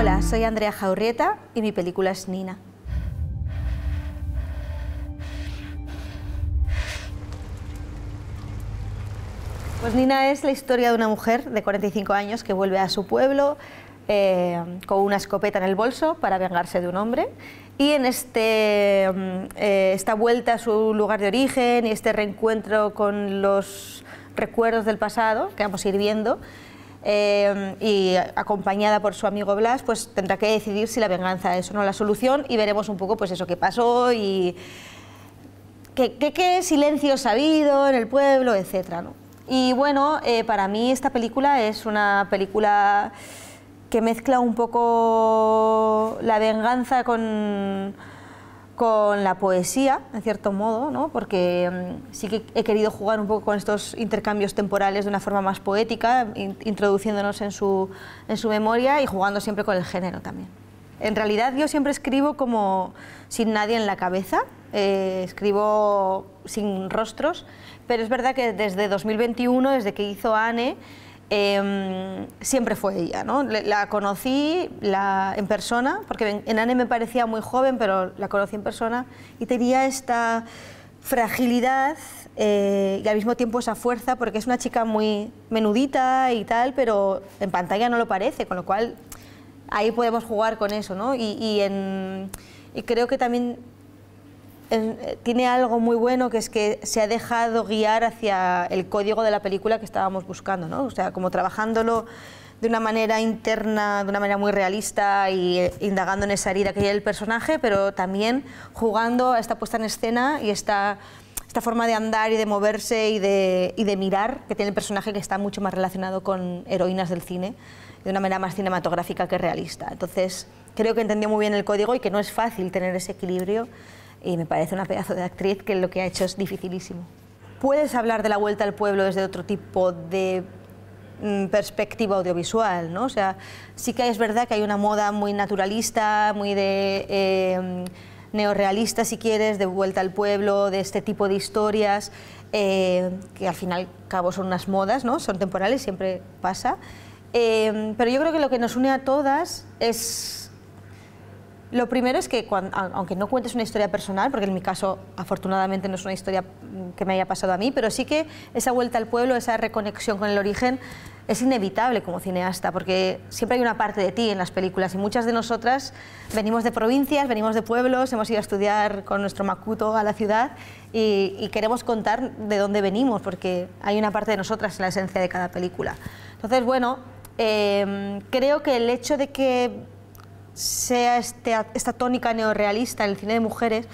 Hola, soy Andrea Jaurrieta y mi película es Nina. Pues Nina es la historia de una mujer de 45 años que vuelve a su pueblo eh, con una escopeta en el bolso para vengarse de un hombre. Y en este, mm, eh, esta vuelta a su lugar de origen y este reencuentro con los recuerdos del pasado, que vamos a ir viendo, eh, y acompañada por su amigo Blas, pues tendrá que decidir si la venganza es o no la solución y veremos un poco pues eso que pasó y qué, qué, qué silencio sabido en el pueblo, etc. Y bueno, eh, para mí esta película es una película que mezcla un poco la venganza con con la poesía, en cierto modo, ¿no? porque mm, sí que he querido jugar un poco con estos intercambios temporales de una forma más poética, introduciéndonos en su, en su memoria y jugando siempre con el género también. En realidad yo siempre escribo como sin nadie en la cabeza, eh, escribo sin rostros, pero es verdad que desde 2021, desde que hizo ANE, Em, siempre fue ella, ¿no? La conocí en persona, porque en Anne me parecía muy joven, pero la conocí en persona y tenía esta fragilidad eh, y al mismo tiempo esa fuerza, porque es una chica muy menudita y tal, pero en pantalla no lo parece, con lo cual ahí podemos jugar con eso, ¿no? y creo que también eh, tiene algo muy bueno que es que se ha dejado guiar hacia el código de la película que estábamos buscando, O sea, como trabajándolo de una manera interna, de una manera muy realista y eh, indagando en esa herida que hay el personaje, pero también jugando a esta puesta en escena y esta, esta forma de andar y de moverse y de, y de mirar que tiene el personaje que está mucho más relacionado con heroínas del cine, de una manera más cinematográfica que realista. Entonces, creo que entendió muy bien el código y que no es fácil tener ese equilibrio y me parece una pedazo de actriz que lo que ha hecho es dificilísimo. Puedes hablar de la vuelta al pueblo desde otro tipo de mm, perspectiva audiovisual, ¿no? O sea, sí que es verdad que hay una moda muy naturalista, muy de eh, neorrealista, si quieres, de vuelta al pueblo, de este tipo de historias, eh, que al final cabo son unas modas, ¿no? Son temporales, siempre pasa. Em, pero yo creo que lo que nos une a todas es lo primero es que, aunque no cuentes una historia personal, porque en mi caso afortunadamente no es una historia mm, que me haya pasado a mí, pero sí que esa vuelta al pueblo, esa reconexión con el origen, es inevitable como cineasta, porque siempre hay una parte de ti en las películas y muchas de nosotras venimos de provincias, venimos de pueblos, hemos ido a estudiar con nuestro macuto a la ciudad y, queremos contar de dónde venimos, porque hay una parte de nosotras en la esencia de cada película. Entonces, bueno, em, creo que el hecho de que sea este esta tónica neorealista en el cine de mujeres,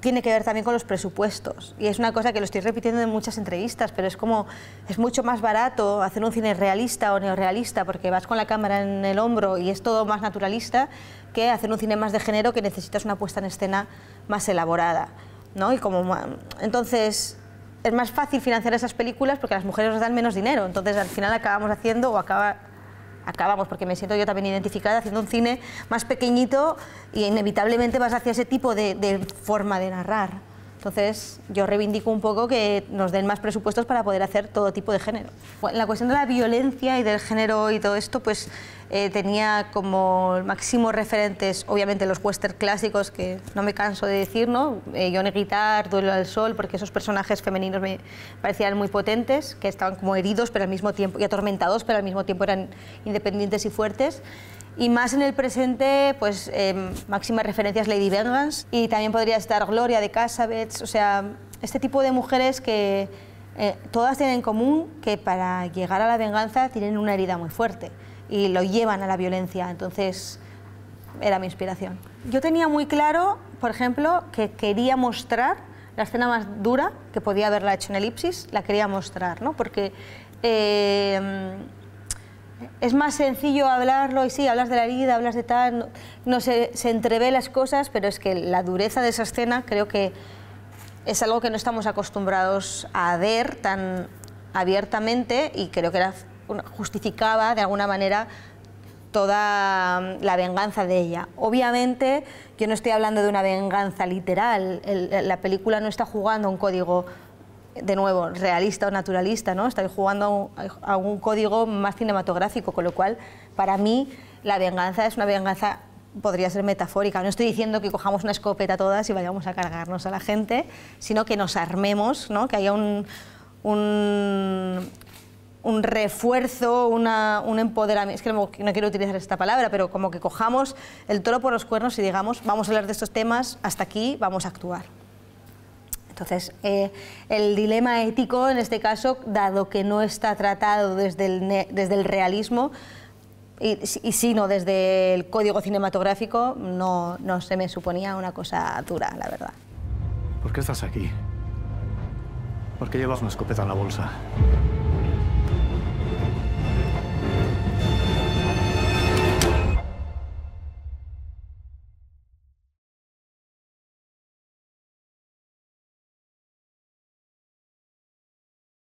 tiene que ver también con los presupuestos. Y es una cosa que lo estoy repitiendo en muchas entrevistas, pero es como, es mucho más barato hacer un cine realista o neorealista porque vas con la cámara en el hombro y es todo más naturalista, que hacer un cine más de género que necesitas una puesta en escena más elaborada. ¿no? Y como, entonces, es más fácil financiar esas películas porque las mujeres nos dan menos dinero. Entonces, al final acabamos haciendo o acaba acabamos, porque me siento yo también identificada haciendo un cine más pequeñito y inevitablemente vas hacia ese tipo de, de forma de narrar. Entonces, yo reivindico un poco que nos den más presupuestos para poder hacer todo tipo de género. la cuestión de la violencia y del género y todo esto, pues eh, tenía como máximos referentes, obviamente, los western clásicos, que no me canso de decir, ¿no? Eh, Johnny Guitar, Duelo al Sol, porque esos personajes femeninos me parecían muy potentes, que estaban como heridos pero al mismo tiempo, y atormentados, pero al mismo tiempo eran independientes y fuertes. Y más en el presente, pues eh, em, máxima referencia es Lady Vengeance y también podría estar Gloria de Casabets, o sea, este tipo de mujeres que eh, todas tienen en común que para llegar a la venganza tienen una herida muy fuerte y lo llevan a la violencia, entonces era mi inspiración. Yo tenía muy claro, por ejemplo, que quería mostrar la escena más dura, que podía haberla hecho en elipsis, la quería mostrar, ¿no? Porque... Em, es más sencillo hablarlo y sí, hablas de la herida, hablas de tal, no, sé, se entrevé las cosas, pero es que la dureza de esa escena creo que es algo que no estamos acostumbrados a ver tan abiertamente y creo que era, justificaba de alguna manera toda mm, la venganza de ella. Obviamente yo no estoy hablando de una venganza literal, la película no está jugando un código de nuevo, realista o naturalista, ¿no? Estoy jugando a un, código más cinematográfico, con lo cual, para mí, la venganza es una venganza podría ser metafórica. No estoy diciendo que cojamos una escopeta todas y vayamos a cargarnos a la gente, sino que nos armemos, ¿no? que haya un, un, refuerzo, un empoderamiento. Es que no, no, quiero utilizar esta palabra, pero como que cojamos el toro por los cuernos y digamos, vamos a hablar de estos temas, hasta aquí vamos a actuar. Entonces, eh, el dilema ético, en este caso, dado que no está tratado desde el, desde el realismo, y, sino desde el código cinematográfico, no, no se me suponía una cosa dura, la verdad. ¿Por qué estás aquí? ¿Por qué llevas una escopeta en la bolsa?